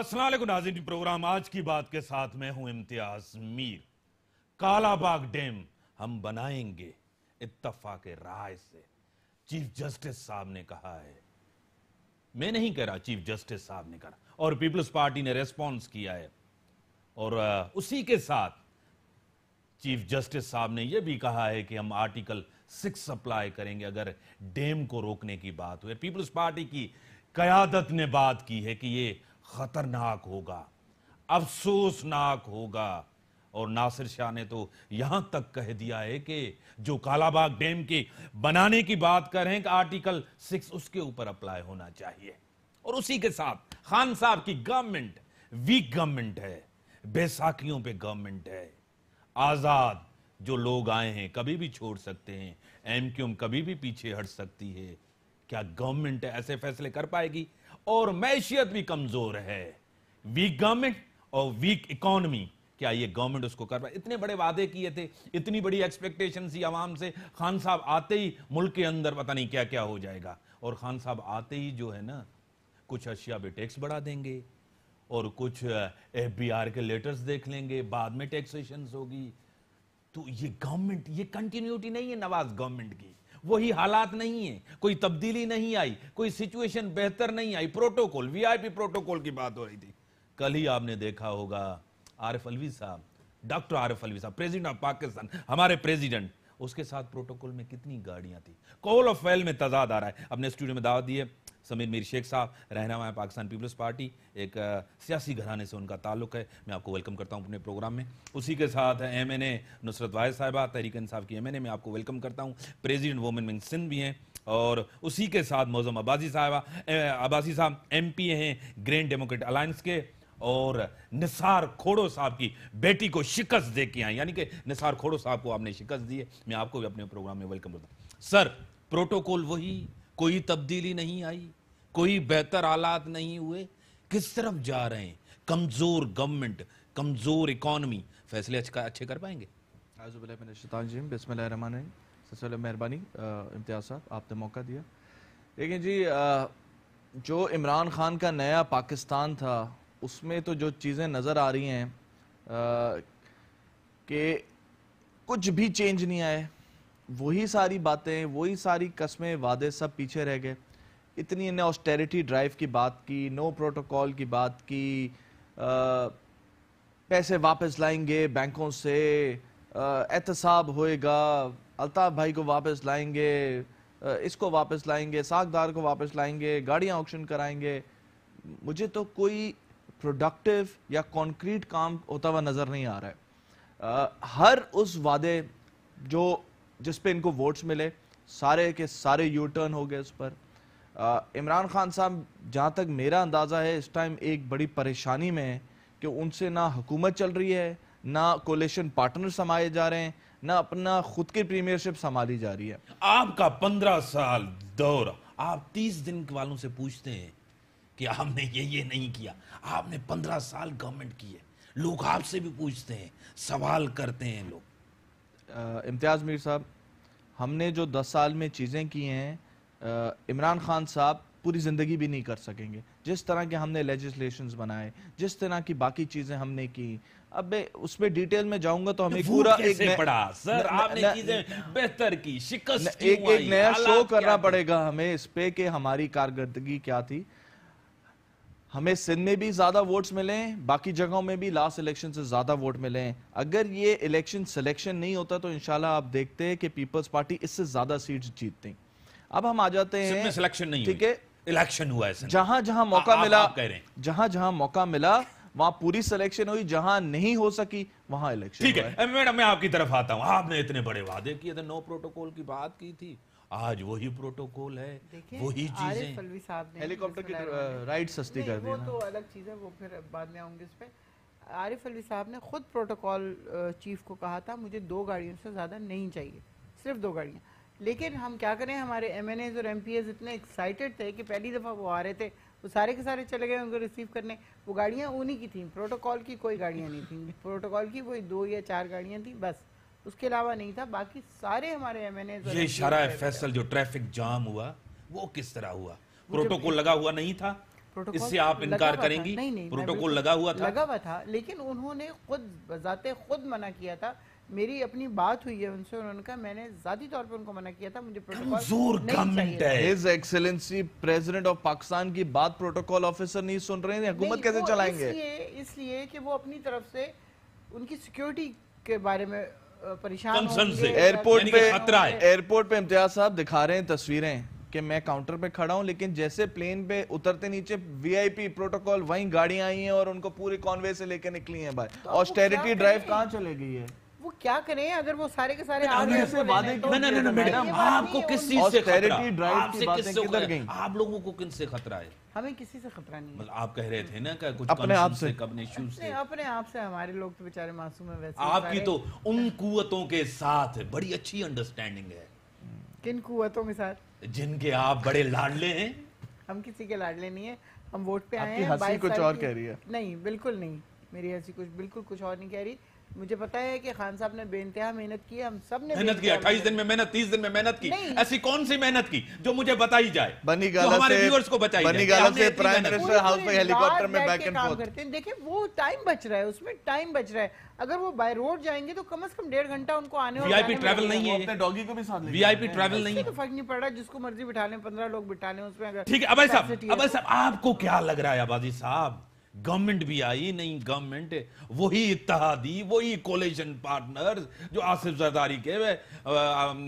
असल नाजिन प्रोग्राम आज की बात के साथ मैं हूं इम्तियाज मीर कालाबाग डैम हम बनाएंगे इत्तफाक राय से चीफ जस्टिस साहब ने कहा है मैं नहीं कह रहा चीफ जस्टिस साहब ने कहा और पीपल्स पार्टी ने रेस्पॉन्स किया है और उसी के साथ चीफ जस्टिस साहब ने यह भी कहा है कि हम आर्टिकल सिक्स अप्लाई करेंगे अगर डैम को रोकने की बात हुई पीपल्स पार्टी की कयादत ने बात की है कि ये खतरनाक होगा अफसोसनाक होगा और नासिर शाह ने तो यहां तक कह दिया है कि जो कालाबाग डैम के बनाने की बात कर रहे हैं कि आर्टिकल सिक्स उसके ऊपर अप्लाई होना चाहिए और उसी के साथ खान साहब की गवर्नमेंट वीक गवर्नमेंट है बैसाखियों पे गवर्नमेंट है आजाद जो लोग आए हैं कभी भी छोड़ सकते हैं एमक्यूएम कभी भी पीछे हट सकती है क्या गवर्नमेंट ऐसे फैसले कर पाएगी और मैशियत भी कमजोर है वीक गवर्नमेंट और वीक इकॉनमी क्या ये गवर्नमेंट उसको कर पाए इतने बड़े वादे किए थे इतनी बड़ी एक्सपेक्टेशन थी आवाम से खान साहब आते ही मुल्क के अंदर पता नहीं क्या क्या हो जाएगा और खान साहब आते ही जो है ना कुछ अशिया पे टैक्स बढ़ा देंगे और कुछ एफ बी आर के लेटर्स देख लेंगे बाद में टैक्सेशन होगी तो ये गवर्नमेंट ये कंटिन्यूटी नहीं है नवाज गवर्नमेंट की वही हालात नहीं है कोई तब्दीली नहीं आई कोई सिचुएशन बेहतर नहीं आई प्रोटोकॉल वीआईपी प्रोटोकॉल की बात हो रही थी कल ही आपने देखा होगा आरिफ अलवी साहब डॉक्टर आरिफ अलवी साहब प्रेसिडेंट ऑफ पाकिस्तान हमारे प्रेसिडेंट उसके साथ प्रोटोकॉल में कितनी गाड़ियां थी कॉल ऑफ वेल में तजाद आ रहा है अपने स्टूडियो में दावा दी है समीर मीर शेख साहब रहनमा है पाकिस्तान पीपल्स पार्टी एक सियासी घराने से उनका ताल्लुक है मैं आपको वेलकम करता हूं अपने प्रोग्राम में उसी के साथ M N A Nusrat Wahid साहबा तहरीक इंसाफ की एम एन ए में आपको वेलकम करता हूँ प्रेजिडेंट वोमेन मिंग सिंध भी हैं और उसी के साथ मौजम अब्बासी साहबा अब्बासी साहब एम पी हैं ग्रैंड डेमोक्रेट अलायंस के और निसार खोड़ो साहब की बेटी को शिकस्त दे के आए यानी कि निसार खोड़ो साहब को आपने शिकस्त दी है मैं आपको भी अपने प्रोग्राम में वेलकम करता हूँ सर प्रोटोकॉल वही कोई तब्दीली नहीं आई कोई बेहतर हालात नहीं हुए किस तरफ जा रहे हैं कमज़ोर गवर्नमेंट कमज़ोर इकॉनमी फैसले अच्छे कर पाएंगे जी बसमान सबसे पहले मेहरबानी इम्तियाज साहब आपने मौका दिया लेकिन जी आ, जो इमरान खान का नया पाकिस्तान था उसमें तो जो चीज़ें नज़र आ रही हैं कि कुछ भी चेंज नहीं आए वही सारी बातें वही सारी कस्में वादे सब पीछे रह गए इतनी इन्हें ऑस्टेरिटी ड्राइव की बात की नो प्रोटोकॉल की बात की आ, पैसे वापस लाएंगे बैंकों से एहतसाब होएगा अल्ताफ़ भाई को वापस लाएंगे आ, इसको वापस लाएंगे सागदार को वापस लाएंगे गाड़ियाँ ऑक्शन कराएंगे मुझे तो कोई प्रोडक्टिव या कॉन्क्रीट काम होता हुआ नज़र नहीं आ रहा है आ, हर उस वादे जो जिस पे इनको वोट्स मिले सारे के सारे यू टर्न हो गए उस पर इमरान खान साहब जहाँ तक मेरा अंदाज़ा है इस टाइम एक बड़ी परेशानी में है कि उनसे ना हुकूमत चल रही है ना कोलेशन पार्टनर समाए जा रहे हैं ना अपना खुद की प्रीमियरशिप संभाली जा रही है आपका पंद्रह साल दौर आप तीस दिन वालों से पूछते हैं कि आपने ये ये नहीं किया आपने पंद्रह साल गवर्नमेंट की है लोग आपसे भी पूछते हैं सवाल करते हैं लोग इम्तियाज़ मीर साहब हमने जो दस साल में चीज़ें की हैं इमरान खान साहब पूरी ज़िंदगी भी नहीं कर सकेंगे जिस तरह के हमने लेजिस्लेशन बनाए जिस तरह की बाकी चीज़ें हमने की अब उसमें डिटेल में जाऊंगा तो हमें पूरा एक पड़ा सर आपने चीजें बेहतर की शिकस्त एक एक नया शो करना पड़ेगा हमें इस पे के हमारी कारकर्दगी क्या थी हमें सिंध में भी ज़्यादा वोट्स मिले बाकी जगहों में भी लास्ट इलेक्शन से ज़्यादा वोट मिले अगर ये इलेक्शन सिलेक्शन नहीं होता तो इनशाला आप देखते कि पीपल्स पार्टी इससे ज़्यादा सीट जीतती अब हम आ जाते हैं सिलेक्शन नहीं ठीक है इलेक्शन हुआ है जहां जहां मौका आ, मिला जहां जहां मौका मिला वहां पूरी सिलेक्शन हुई जहां नहीं हो सकी वहां इलेक्शन ठीक है मैडम मैं आपकी तरफ आता हूं आपने इतने बड़े वादे किए थे नो प्रोटोकॉल की बात की थी आज वही प्रोटोकॉल है वही चीजें हेलीकॉप्टर की राइड तो, सस्ती कर दी तो अलग चीज है वो फिर बाद में आऊंगी इसमें आरिफ अलवी साहब ने खुद प्रोटोकॉल चीफ को कहा था मुझे दो गाड़ियों से ज़्यादा नहीं चाहिए सिर्फ दो गाड़ियाँ लेकिन हम क्या करें हमारे एम और एम इतने एक्साइटेड थे कि पहली दफ़ा वो आ रहे थे वो सारे के सारे चले गए उनको रिसीव करने वो गाड़ियाँ उन्हीं की थी प्रोटोकॉल की कोई गाड़ियाँ नहीं थी प्रोटोकॉल की कोई दो या चार गाड़ियाँ थी बस उसके अलावा नहीं था बाकी सारे हमारे एम एन ये इशारा है फैसल जो ट्रैफिक जाम हुआ वो किस तरह हुआ प्रोटोकॉल लगा हुआ नहीं था इससे आप इनकार करेंगी नहीं नहीं प्रोटोकॉल लगा हुआ था लगा हुआ था लेकिन उन्होंने खुद बजाते खुद मना किया था मेरी अपनी बात हुई है उनसे उन्होंने कहा मैंने जाती तौर पर उनको मना किया था मुझे प्रोटोकॉल गवर्नमेंट है his excellency president of Pakistan की बात प्रोटोकॉल ऑफिसर नहीं सुन रहे हैं हुकूमत कैसे चलाएंगे इसलिए इसलिए कि वो अपनी तरफ से उनकी सिक्योरिटी के बारे में परेशान एयरपोर्ट पे खतरा है एयरपोर्ट पे इम्तियाज साहब दिखा रहे हैं तस्वीरें कि मैं काउंटर पे खड़ा हूं लेकिन जैसे प्लेन पे उतरते नीचे वीआईपी प्रोटोकॉल वहीं गाड़ियां आई हैं और उनको पूरे कॉन्वे से लेकर निकली हैं भाई ऑस्टेरिटी ड्राइव कहाँ चले गई है क्या करें अगर वो सारे के सारे आगे से तो वादे ना ना मैडम आपको किस चीज से खतरा आपसे आप लोगों को किन से खतरा है हमें किसी से खतरा नहीं मतलब आप कह रहे थे ना कि कुछ अपने आप से अपने इश्यूज से अपने आप से हमारे लोग तो बेचारे मासूम है वैसे आपकी तो उन कुवतों के साथ बड़ी अच्छी अंडरस्टैंडिंग है किन कुवतों के साथ जिनके आप बड़े लाडले हैं हम किसी के लाडले नहीं है हम वोट पे आए हैं कुछ और कह रही है नहीं बिल्कुल नहीं मेरी हंसी कुछ बिल्कुल कुछ और नहीं कह रही मुझे पता है कि खान साहब ने बेनतहा मेहनत की हम सब ने मेहनत की अट्ठाईस दिन में मेहनत तीस दिन में मेहनत की ऐसी कौन सी मेहनत की जो मुझे बताई जाए बनी गाला हमारे व्यूअर्स को बताई बनी गाला से प्राइम मिनिस्टर हाउस में हेलीकॉप्टर में बैक एंड फोर्थ करते हैं देखिए वो टाइम बच रहा है उसमें टाइम बच रहा है अगर वो बाय रोड जाएंगे तो कम से कम डेढ़ घंटा उनको आने वीआईपी ट्रैवल नहीं है अपने डॉगी को भी साथ वीआईपी ट्रैवल नहीं है तो फर्क नहीं पड़ रहा जिसको मर्जी बिठा ले पंद्रह लोग बिठा लें उसमें ठीक है अबे साहब अबे साहब तो। आपको क्या लग रहा है अबाजी साहब गवर्नमेंट भी आई नहीं गवर्नमेंट वही इतिहादी वही कोलेशन पार्टनर जो आसिफ जरदारी के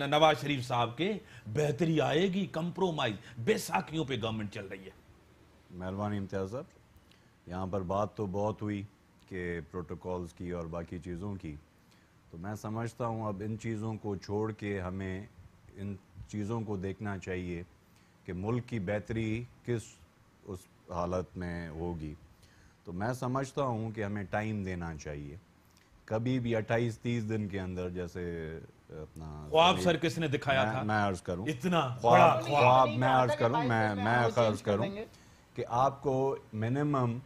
नवाज शरीफ साहब के बेहतरी आएगी कंप्रोमाइज बेसाखियों पे गवर्नमेंट चल रही है मेहरबानी इम्तियाज साहब यहाँ पर बात तो बहुत हुई कि प्रोटोकॉल्स की और बाकी चीज़ों की तो मैं समझता हूँ अब इन चीज़ों को छोड़ के हमें इन चीज़ों को देखना चाहिए कि मुल्क की बेहतरी किस उस हालत में होगी तो मैं समझता हूँ कि हमें टाइम देना चाहिए कभी भी अट्ठाईस तीस दिन के अंदर जैसे अपना ख्वाब सर किसने दिखाया मैं, था मैं अर्ज करूं इतना ख्वाब ख्वाब मैं अर्ज करूं मैं मैं अर्ज करूं कि आपको मिनिमम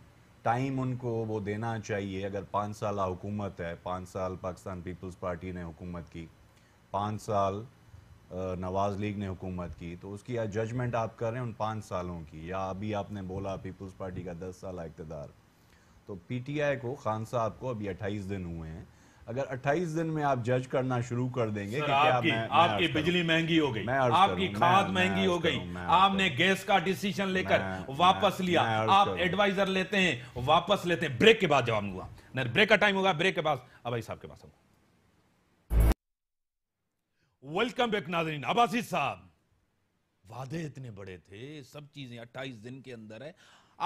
टाइम उनको वो देना चाहिए अगर पाँच साल हुकूमत है पाँच साल पाकिस्तान पीपल्स पार्टी ने हुकूमत की पाँच साल नवाज़ लीग ने हुकूमत की तो उसकी जजमेंट आप कर रहे हैं उन पाँच सालों की या अभी आपने बोला पीपल्स पार्टी का दस साल इकतदार तो पीटीआई को खान साहब को अभी अट्ठाईस दिन हुए हैं अगर 28 दिन में आप जज करना शुरू कर देंगे कि क्या मैं, मैं आपकी बिजली महंगी हो गई आपकी खाद महंगी हो गई आपने गैस का डिसीजन लेकर वापस लिया आप एडवाइजर लेते हैं वापस लेते हैं ब्रेक के बाद जवाब हुआ नहीं ब्रेक का टाइम होगा ब्रेक के बाद भाई साहब के पास होगा वेलकम बैक नाजरीन अबासी साहब वादे इतने बड़े थे सब चीजें अट्ठाईस दिन के अंदर है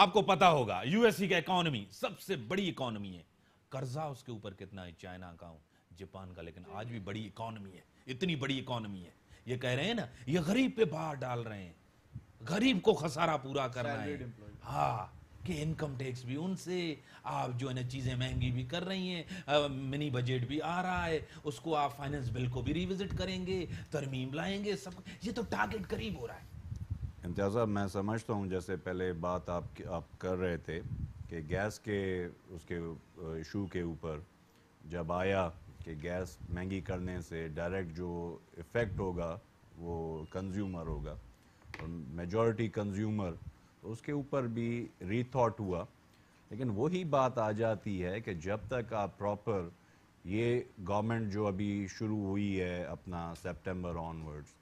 आपको पता होगा यूएसए का इकोनॉमी सबसे बड़ी इकोनॉमी है कर्जा उसके ऊपर कितना है चाइना का जापान का लेकिन आज भी बड़ी इकोनॉमी है इतनी बड़ी इकोनॉमी है ये कह रहे हैं ना ये गरीब पे बाहर डाल रहे हैं गरीब को खसारा पूरा कर रहे हैं हाँ कि इनकम टैक्स भी उनसे आप जो है ना चीज़ें महंगी भी कर रही हैं मिनी बजट भी आ रहा है उसको आप फाइनेंस बिल को भी रिविजिट करेंगे तरमीम लाएंगे सब ये तो टारगेट करीब हो रहा है इम्तियाज़ साहब मैं समझता हूँ जैसे पहले बात आप आप कर रहे थे कि गैस के उसके इशू के ऊपर जब आया कि गैस महंगी करने से डायरेक्ट जो इफ़ेक्ट होगा वो कंज्यूमर होगा और मेजॉरिटी कंज्यूमर तो उसके ऊपर भी रीथॉट हुआ लेकिन वही बात आ जाती है कि जब तक आप प्रॉपर ये गवर्नमेंट जो अभी शुरू हुई है अपना सितंबर ऑनवर्ड्स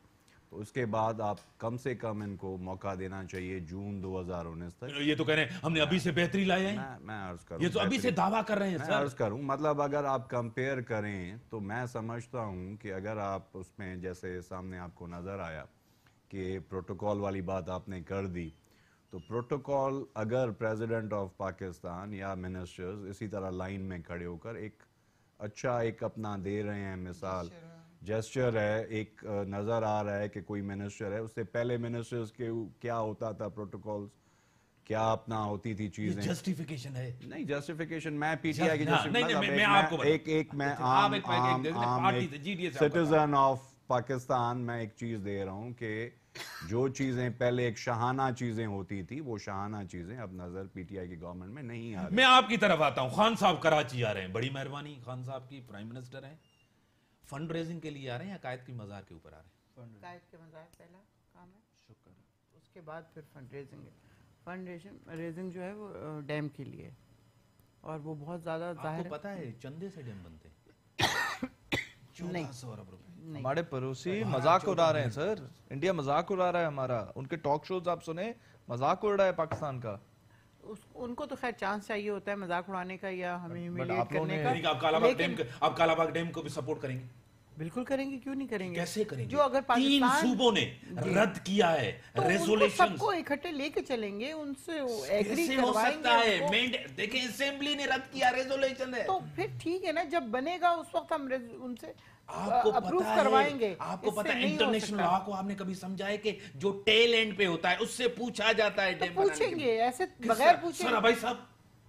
तो उसके बाद आप कम से कम इनको मौका देना चाहिए जून 2019 तक ये तो कह रहे हैं हमने अभी से बेहतरी लाए हैं मैं, मैं अर्ज करूं ये तो अभी से दावा कर रहे हैं मैं अर्ज करूं मतलब अगर आप कंपेयर करें तो मैं समझता हूँ कि अगर आप उसमें जैसे सामने आपको नज़र आया कि प्रोटोकॉल वाली बात आपने कर दी तो प्रोटोकॉल अगर प्रेसिडेंट ऑफ पाकिस्तान या मिनिस्टर्स इसी तरह लाइन में खड़े होकर एक अच्छा एक अपना दे रहे हैं मिसाल जेस्चर है एक नज़र आ रहा है कि कोई मिनिस्टर है उससे पहले मिनिस्टर्स के क्या होता था प्रोटोकॉल्स क्या अपना होती थी चीजें जस्टिफिकेशन है नहीं जस्टिफिकेशन मैं पीटीआई की जस्टिफिकेशन एक एक मैं आम सिटीजन ऑफ पाकिस्तान मैं एक चीज दे रहा हूं कि जो चीजें पहले एक शहाना चीजें होती थी वो शहाना चीजें अब नजर पीटीआई की गवर्नमेंट में नहीं आ रही मैं आपकी तरफ आता हूं खान साहब कराची आ रहे हैं बड़ी मेहरबानी खान साहब की प्राइम मिनिस्टर हैं फंड रेजिंग के लिए आ रहे हैं या कायद की मज़ार के ऊपर आ रहे हैं कायद के मज़ार पहला काम है शुक्र उसके बाद फिर फंड रेजिंग है फंड रेजिंग जो है वो डैम के लिए और वो बहुत ज़्यादा जाहिर पता है चंदे से डैम बनते हैं हमारे पड़ोसी मजाक उड़ा रहे हैं सर इंडिया मजाक उड़ा रहा है हमारा उनके टॉक शोज आप सुने मजाक उड़ रहा है पाकिस्तान का उस, उनको तो खैर चांस चाहिए होता है मजाक उड़ाने का या हमें करने का आप कालाबाग डैम को भी सपोर्ट करेंगे बिल्कुल करेंगे क्यों नहीं करेंगे कैसे करेंगे जो अगर तीन सूबों ने रद्द किया है तो रेजोल्यूशन सबको इकट्ठे लेके चलेंगे उनसे एग्री हो सकता है मेंड देखिए असेंबली ने रद्द किया रेजोल्यूशन है तो फिर ठीक है ना जब बनेगा उस वक्त हम उनसे आपको पता करवाएंगे आपको पता है इंटरनेशनल लॉ को आपने कभी समझा है कि जो टेल एंड पे होता है उससे पूछा जाता है तो पूछेंगे ऐसे बगैर पूछे भाई साहब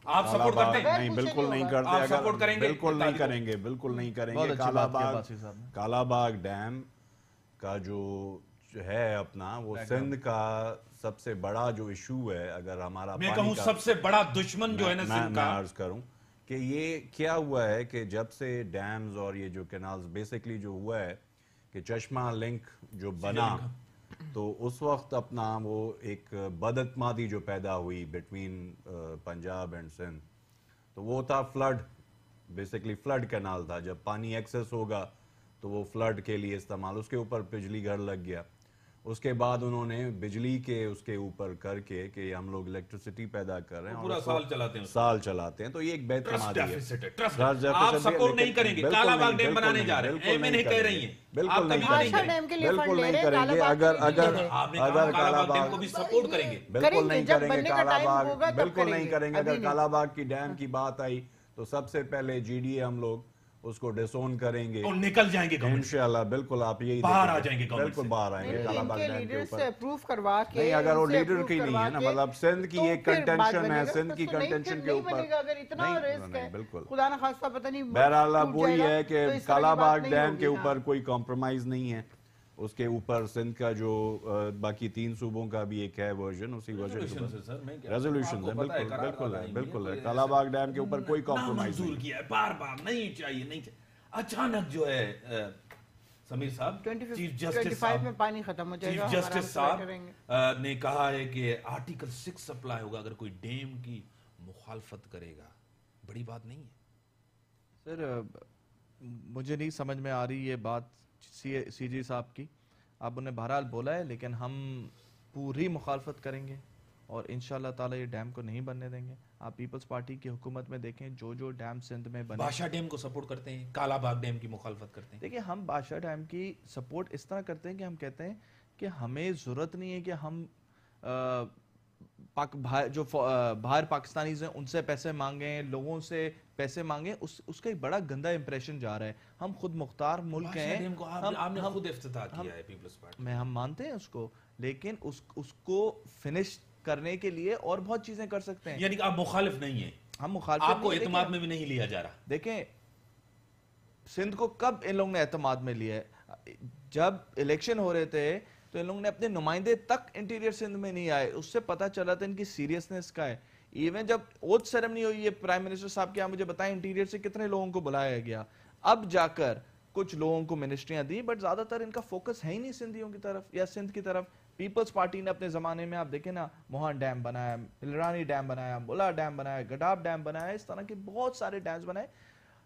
आप सपोर्ट करते हैं नहीं बिल्कुल नहीं करते आप सपोर्ट करेंगे बिल्कुल नहीं करेंगे बिल्कुल नहीं करेंगे कालाबाग कालाबाग डैम का जो है अपना वो सिंध का सबसे बड़ा जो इशू है अगर हमारा मैं कहूँ सबसे बड़ा दुश्मन जो है ना सिंध का अर्ज करूँ कि ये क्या हुआ है कि जब से डैम्स और ये जो कैनाल्स बेसिकली जो हुआ है कि चश्मा लिंक जो बना तो उस वक्त अपना वो एक बदतमादी जो पैदा हुई between uh, Punjab and Sindh तो वो था फ्लड बेसिकली फ्लड कैनाल था जब पानी एक्सेस होगा तो वो फ्लड के लिए इस्तेमाल उसके ऊपर बिजली घर लग गया उसके बाद उन्होंने बिजली के उसके ऊपर करके कि हम लोग इलेक्ट्रिसिटी पैदा कर रहे हैं पूरा साल चलाते हैं साल चलाते हैं तो ये एक बेहतर आप सपोर्ट नहीं करेंगे डैम बनाने जा रहे हैं नहीं कह रही है तो बिल्कुल नहीं करेंगे बिल्कुल नहीं करेंगे अगर अगर अगर कालाबाग को भी सपोर्ट करेंगे बिल्कुल नहीं करेंगे कालाबाग बिल्कुल नहीं करेंगे अगर कालाबाग की डैम की बात आई तो सबसे पहले जीडीए हम लोग उसको डिसोन करेंगे और निकल जाएंगे इंशाल्लाह बिल्कुल आप यही बाहर आ जाएंगे बिल्कुल बाहर आएंगे कालाबाग डैम के ऊपर नहीं अगर वो लीडर की नहीं है ना मतलब सिंध की एक तो कंटेंशन है सिंध की कंटेंशन तो के ऊपर बिल्कुल खुदा ना खास्ता पता नहीं बहरहाल अब वही है कि कालाबाग तो डैम के ऊपर कोई कॉम्प्रोमाइज नहीं है उसके ऊपर सिंध का जो बाकी तीन सूबों का भी एक है वर्जन उसी वर्जन रेजोल्यूशन है बिल्कुल बिल्कुल है बिल्कुल तो है कालाबाग डैम के ऊपर कोई कॉम्प्रोमाइज नहीं किया बार बार नहीं चाहिए नहीं अचानक जो है समीर साहब चीफ जस्टिस साहब में पानी खत्म हो जाएगा चीफ जस्टिस साहब ने कहा है कि आर्टिकल सिक्स अप्लाई होगा अगर कोई डैम की मुखालफत करेगा बड़ी बात नहीं है सर मुझे नहीं समझ में आ रही ये बात सी जी साहब की आप उन्हें बहरहाल बोला है लेकिन हम पूरी मुखालफत करेंगे और इन ताला ये डैम को नहीं बनने देंगे आप पीपल्स पार्टी की हुकूमत में देखें जो जो डैम सिंध में बने बादशाह डैम को सपोर्ट करते हैं कालाबाग डैम की मुखालफत करते हैं देखिए हम बादशाह डैम की सपोर्ट इस तरह करते हैं कि हम कहते हैं कि हमें ज़रूरत नहीं है कि हम आ, पाक भा, जो बाहर पाकिस्तानी हैं उनसे पैसे मांगे लोगों से पैसे मांगे उस उसका एक बड़ा गंदा इंप्रेशन जा रहा है हम खुद मुख्तार मुल्क हैं हम, आपने हम, खुद किया है पीपल्स पार्टी मैं हम मानते हैं उसको लेकिन उस उसको फिनिश करने के लिए और बहुत चीजें कर सकते हैं यानी आप मुखालिफ नहीं है हम मुखालिफ आपको एतमाद में भी नहीं लिया जा रहा देखें सिंध को कब इन लोगों ने एतमाद में लिया है जब इलेक्शन हो रहे थे तो इन लोगों ने अपने नुमाइंदे तक इंटीरियर सिंध में नहीं आए उससे पता चला था इनकी सीरियसनेस का है इवन जब ओथ सेरेमनी हुई है प्राइम मिनिस्टर साहब के यहाँ मुझे बताएं इंटीरियर से कितने लोगों को बुलाया गया अब जाकर कुछ लोगों को मिनिस्ट्रियां दी बट ज्यादातर इनका फोकस है ही नहीं सिंधियों की तरफ या सिंध की तरफ पीपल्स पार्टी ने अपने जमाने में आप देखें ना मोहन डैम बनाया हिलरानी डैम बनाया मुला डैम बनाया गडाब डैम बनाया इस तरह के बहुत सारे डैम्स बनाए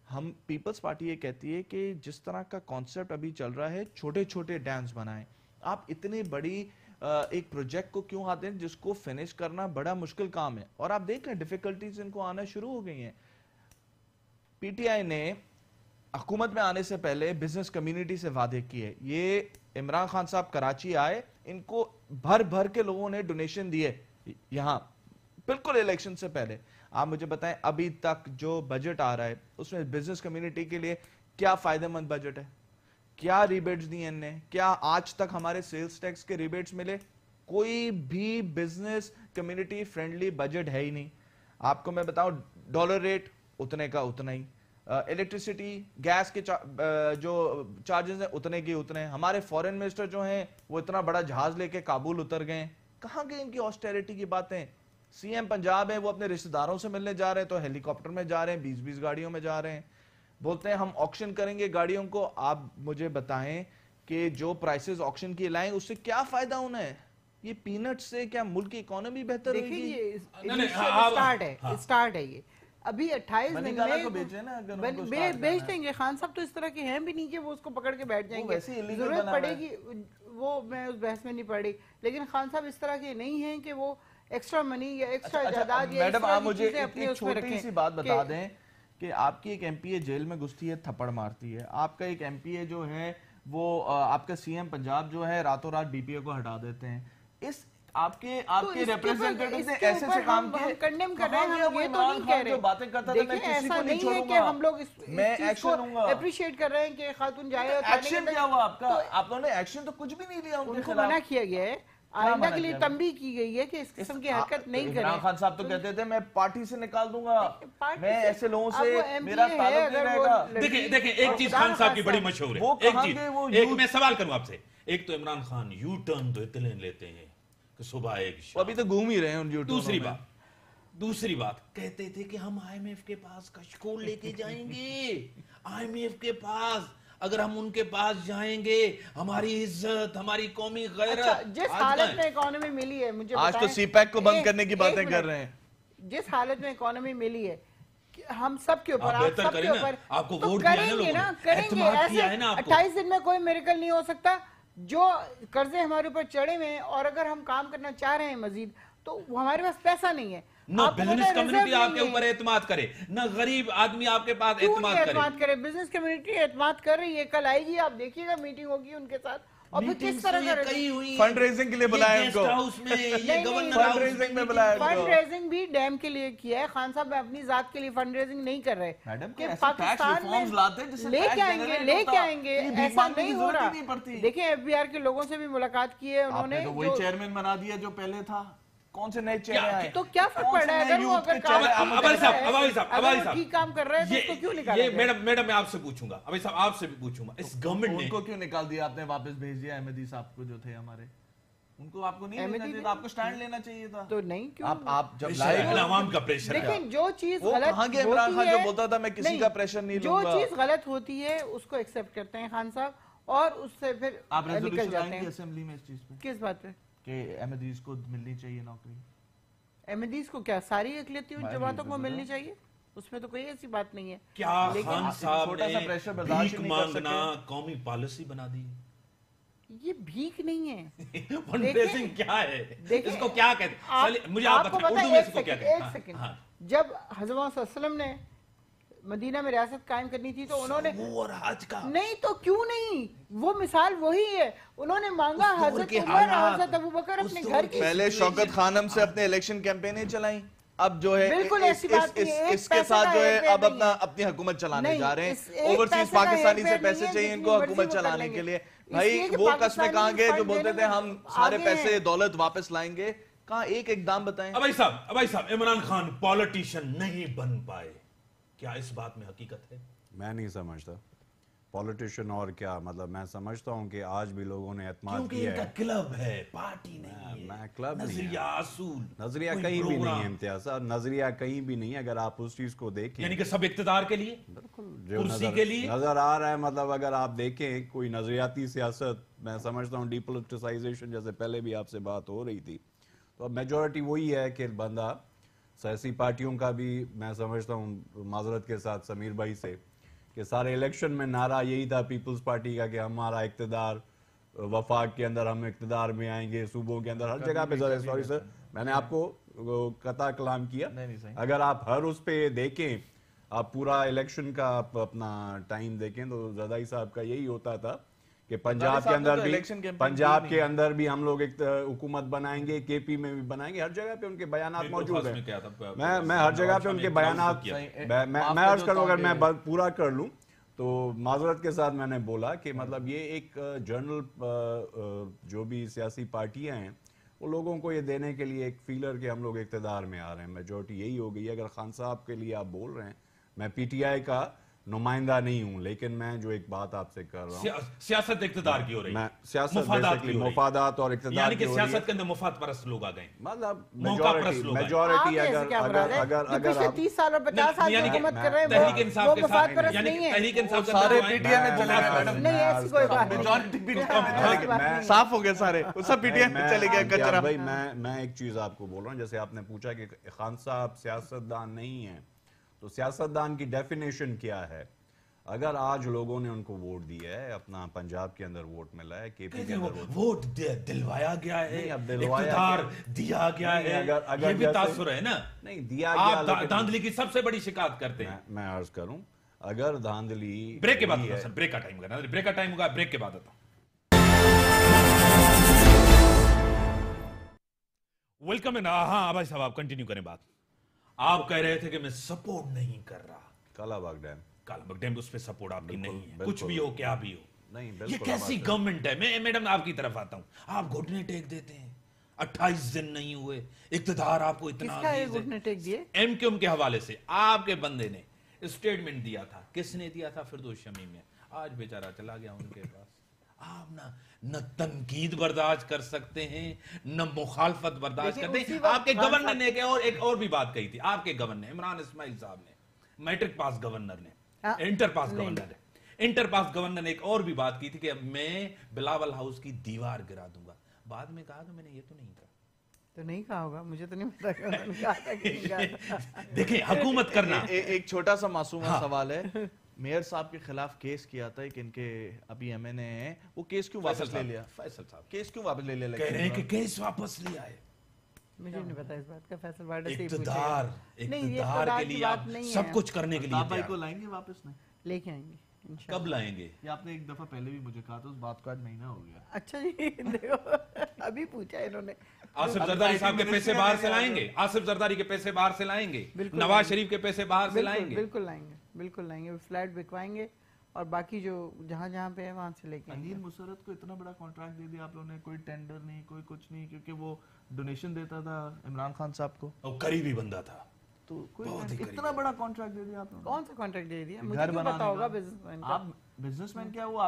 हम पीपल्स पार्टी ये कहती है कि जिस तरह का कॉन्सेप्ट अभी चल रहा है छोटे छोटे डैम्स बनाएं आप इतनी बड़ी एक प्रोजेक्ट को क्यों आते हैं जिसको फिनिश करना बड़ा मुश्किल काम है और आप देख रहे हैं डिफिकल्टीज इनको आना शुरू हो गई हैं पीटीआई ने हुकूमत में आने से पहले बिजनेस कम्युनिटी से वादे किए ये इमरान खान साहब कराची आए इनको भर भर के लोगों ने डोनेशन दिए यहां बिल्कुल इलेक्शन से पहले आप मुझे बताएं अभी तक जो बजट आ रहा है उसमें बिजनेस कम्युनिटी के लिए क्या फायदेमंद बजट है क्या रिबेट्स दिए इनने क्या आज तक हमारे सेल्स टैक्स के रिबेट्स मिले कोई भी बिजनेस कम्युनिटी फ्रेंडली बजट है ही नहीं आपको मैं बताऊं डॉलर रेट उतने का उतना ही इलेक्ट्रिसिटी uh, गैस के चा, uh, जो चार्जेस हैं उतने के उतने हमारे फॉरेन मिनिस्टर जो हैं वो इतना बड़ा जहाज लेके काबुल उतर गए कहाँ गए इनकी ऑस्टेरिटी की बातें सीएम पंजाब है वो अपने रिश्तेदारों से मिलने जा रहे हैं तो हेलीकॉप्टर में जा रहे हैं बीस बीस गाड़ियों में जा रहे हैं बोलते हैं हम ऑक्शन करेंगे गाड़ियों को आप मुझे बताएं कि जो प्राइसेस ऑक्शन की लाएं उससे क्या फायदा उन्हें ये पीनट से क्या मुल्क की इकोनॉमी बेहतर होगी ये स्टार्ट हाँ, है स्टार्ट हाँ। है ये अभी अट्ठाईस दिन में बेचे ना अगर बेच देंगे खान साहब तो इस तरह के हैं भी नहीं कि वो उसको पकड़ के बैठ जाएंगे जरूरत पड़ेगी वो मैं उस बहस में नहीं पड़ी लेकिन खान साहब इस तरह के नहीं हैं कि वो एक्स्ट्रा मनी या एक्स्ट्रा अच्छा, अच्छा, जायदाद मैडम आप मुझे एक छोटी सी बात बता दें कि आपकी एक एमपीए जेल में घुसती है थप्पड़ मारती है आपका एक एमपीए जो है वो आपका सीएम पंजाब जो है रातों रात डीपीए को हटा देते हैं इस आपके आपके तो रिप्रेजेंटेटिव ने ऐसे से काम किए कंडेम कर रहे हैं हाँ हम ये तो नहीं कह रहे जो बातें करता था मैं किसी को नहीं छोड़ूंगा कि हम लोग इस मैं एक्शन लूंगा एप्रिशिएट कर रहे हैं कि खातून जाए और एक्शन क्या हुआ आपका आप लोगों ने एक्शन तो कुछ भी नहीं लिया उनके खिलाफ मना किया गया है आइंदा के लिए तंबी की गई है कि इस किस्म की हरकत नहीं करें इमरान खान साहब तो, तो कहते थे मैं पार्टी से निकाल दूंगा मैं ऐसे लोगों से मेरा ताल्लुक नहीं रहेगा देखिए देखिए एक चीज खान साहब की बड़ी मशहूर है एक चीज एक मैं सवाल करूं आपसे एक तो इमरान खान यू टर्न तो इतने लेते हैं कि सुबह एक अभी तो घूम ही रहे हैं दूसरी बात दूसरी बात कहते थे कि हम आईएमएफ के पास कशकोल लेके जाएंगे आईएमएफ के पास अगर हम उनके पास जाएंगे हमारी इज्जत हमारी कौमी गैर अच्छा, जिस हालत में इकोनॉमी मिली है मुझे आज तो पैक को बंद करने की बातें कर रहे हैं जिस हालत में इकोनॉमी मिली है हम सब के ऊपर आप सब के ऊपर आपको तो वोट करेंगे ना करेंगे ऐसे अट्ठाईस दिन में कोई मेरिकल नहीं हो सकता जो कर्जे हमारे ऊपर चढ़े हुए हैं और अगर हम काम करना चाह रहे हैं मजीद तो हमारे पास पैसा नहीं है ना बिजनेस कम्युनिटी आपके ऊपर एतमाद करे ना गरीब आदमी आपके पास एतमाद करे करे बिजनेस कम्युनिटी एतमाद कर रही है कल आएगी आप देखिएगा मीटिंग होगी उनके साथ और फिर किस तरह फंड तो रेजिंग के लिए बुलाया फंड रेजिंग में बुलाया फंड रेजिंग भी डैम के लिए किया है खान साहब अपनी जात के लिए फंड रेजिंग नहीं कर रहे मैडम पाकिस्तान में लेके आएंगे लेके आएंगे ऐसा नहीं हो रहा देखिए आर के लोगों से भी मुलाकात की है उन्होंने तो वही चेयरमैन बना दिया जो पहले था कौन से नए चेहरे आए तो क्या फर्क पड़ रहा है अगर वो अगर काम अबाई साहब अबाई साहब अबाई साहब ठीक काम कर रहे हैं तो उसको क्यों निकाल ये मैडम मैडम मैं आपसे पूछूंगा अबाई साहब आपसे भी पूछूंगा इस गवर्नमेंट तो ने उनको क्यों निकाल दिया आपने वापस भेज दिया अहमदी साहब को जो थे हमारे उनको आपको नहीं लेना चाहिए था आपको स्टैंड लेना चाहिए था तो नहीं क्यों आप आप जब आवाम का प्रेशर लेकिन जो चीज गलत होती है इमरान खान जो बोलता था मैं किसी का प्रेशर नहीं लूंगा जो चीज गलत होती है उसको एक्सेप्ट करते हैं खान साहब और उससे फिर आप निकल जाते हैं असेंबली में इस चीज पे किस बात पे कि अहमदीज को मिलनी चाहिए नौकरी अहमदीज को क्या सारी अकलियती जमातों को मिलनी चाहिए उसमें तो कोई ऐसी बात नहीं है क्या लेकिन छोटा सा प्रेशर बर्दाश्त मांगना कौमी पॉलिसी बना दी ये भीख नहीं है फंडरेजिंग क्या है इसको क्या कहते हैं मुझे आप, बताओ अच्छा- उर्दू में इसको क्या कहते हैं हाँ, हाँ। जब हजरत सल्लल्लाहु अलैहि वसल्लम ने मदीना में रियासत कायम करनी थी तो उन्होंने और हज का नहीं तो क्यों नहीं वो मिसाल वही है उन्होंने मांगा हजरत उमर हजरत अबू बकर अपने घर की पहले शौकत खानम से अपने इलेक्शन कैंपेनें चलाई अब जो है बिल्कुल ऐसी बात इस, इस, इसके साथ जो है अब अपना अपनी हुकूमत चलाने जा रहे हैं ओवरसीज पाकिस्तानी से पैसे चाहिए इनको हुकूमत चलाने के लिए भाई वो कस्में कहाँ गए जो बोलते थे हम सारे पैसे दौलत वापस लाएंगे कहा एक एक दाम बताएं अबाई साहब अबाई साहब इमरान खान पॉलिटिशियन नहीं बन पाए क्या इस बात में हकीकत है मैं नहीं समझता पॉलिटिशियन और क्या मतलब मैं समझता हूँ कि आज भी लोगों ने एतम किया है क्लब है पार्टी नहीं मैं क्लब नजरिया नहीं असूल नजरिया कहीं भी नहीं है इम्तियाज साहब नजरिया कहीं भी नहीं है अगर आप उस चीज को देखें यानी कि सब इकतदार के लिए बिल्कुल जो नजर, के लिए नजर आ रहा है मतलब अगर आप देखें कोई नजरियाती सियासत मैं समझता हूँ डीपोलिटिसाइजेशन जैसे पहले भी आपसे बात हो रही थी तो अब मेजोरिटी वही है कि बंदा सियासी पार्टियों का भी मैं समझता हूँ माजरत के साथ समीर भाई से कि सारे इलेक्शन में नारा यही था पीपल्स पार्टी का कि हमारा इकतदार वफाक के अंदर हम इकतदार में आएंगे सूबों के अंदर हर जगह पे सॉरी सर मैंने आपको कता कलाम किया नहीं नहीं अगर आप हर उस पर देखें आप पूरा इलेक्शन का आप अपना टाइम देखें तो जदाई साहब का यही होता था कि पंजाब के अंदर तो भी पंजाब के अंदर भी हम लोग एक हुकूमत बनाएंगे केपी में भी बनाएंगे हर जगह पे उनके बयान मौजूद है मैं मैं हर जगह पे उनके बयान तो मैं अर्ज तो करूँ अगर मैं पूरा कर लूँ तो माजरत के साथ मैंने बोला कि हाँ। मतलब ये एक जनरल जो भी सियासी पार्टियां हैं वो लोगों को ये देने के लिए एक फीलर के हम लोग इकतदार में आ रहे हैं मेजोरिटी यही हो गई अगर खान साहब के लिए आप बोल रहे हैं मैं पीटीआई का नुमाइंदा नहीं हूं लेकिन मैं जो एक बात आपसे कर रहा हूं सियासत इकतदार की हो रही है सियासत मुफादात की मुफादात और यानी कि सियासत के अंदर मुफाद परस्त लोग आ गए मतलब मेजोरिटी अगर अगर अगर अगर तीस साल और पचास साल की हुकूमत कर रहे हैं तहरीक इंसाफ के साथ तहरीक इंसाफ सारे पीटीए में चले गए नहीं ऐसी कोई बात मेजॉरिटी साफ हो गए सारे सब पीटीए में चले गए कचरा भाई मैं मैं एक चीज आपको बोल रहा हूं जैसे आपने पूछा कि खान साहब सियासतदान नहीं है तो सियासतदान की डेफिनेशन क्या है अगर आज लोगों ने उनको वोट दिया है अपना पंजाब के अंदर वोट मिला है केपी के अंदर वोट दिलवाया गया है अब दिलवाया दिया गया है अगर अगर ये भी तासुर है ना नहीं दिया आप गया धांधली की सबसे बड़ी शिकायत करते हैं मैं अर्ज करूं अगर धांधली ब्रेक के बाद सर ब्रेक का टाइम होगा ब्रेक का टाइम होगा ब्रेक के बाद आता वेलकम इन हाँ भाई हाँ, साहब आप कंटिन्यू करें बात आप कह रहे थे कि मैं सपोर्ट नहीं कर रहा कालाबाग डैम कालाबाग डैम उस पर सपोर्ट आपकी नहीं है कुछ भी हो क्या भी हो नहीं ये कैसी गवर्नमेंट है मैं मैडम आपकी तरफ आता हूँ आप घुटने टेक देते हैं अट्ठाईस दिन नहीं हुए इकतदार आपको इतना एम क्यूम के हवाले से आपके बंदे ने स्टेटमेंट दिया था किसने दिया था फिर दो शमी में आज बेचारा चला गया उनके पास आप ना न तनकीद बर्दाश्त कर सकते हैं न मुखालफत बर्दाश्त करते हैं आपके गवर्नर ने और एक और भी बात कही थी आपके गवर्नर इमरान इसमाइल साहब ने मैट्रिक पास गवर्नर ने इंटर पास गवर्नर ने इंटर पास गवर्नर ने एक और भी बात की थी कि मैं बिलावल हाउस की दीवार गिरा दूंगा बाद में कहा कि तो मैंने ये तो नहीं कहा तो नहीं कहा होगा मुझे तो नहीं पता देखिए हुकूमत करना ए, एक छोटा सा मासूम हाँ। सवाल है मेयर साहब के खिलाफ केस किया था कि इनके अभी एम एन ए वो केस क्यों वापस ले लिया फैसल साहब केस क्यों वापस ले लिया कह रहे हैं कि केस वापस लिया है मुझे नहीं पता इस बात का फैसल से इक्तदार तो इक्तदार के लिए आप सब कुछ करने के लिए आप भाई को लाएंगे वापस ना लेके आएंगे कब लाएंगे ये आपने एक दफा पहले भी मुझे कहा था उस बात का आज महीना हो गया अच्छा जी देखो अभी पूछा इन्होंने आसिफ जरदारी साहब के पैसे बाहर से लाएंगे आसिफ जरदारी के पैसे बाहर से लाएंगे नवाज शरीफ के पैसे बाहर से लाएंगे बिल्कुल लाएंगे बिल्कुल लाएंगे फ्लैट बिकवाएंगे और बाकी जो जहाँ जहाँ पे है वहाँ से लेके अनिल मुसरत को इतना बड़ा कॉन्ट्रैक्ट दे दिया आप लोगों ने कोई टेंडर नहीं कोई कुछ नहीं क्योंकि वो डोनेशन देता था इमरान खान साहब को और करीबी बंदा था तो कोई इतना बड़ा कॉन्ट्रैक्ट दे दिया आपने कौन सा कॉन्ट्रैक्ट दे दिया तो होगा बिजनेसमैन आप बिजनेसमैन क्या वो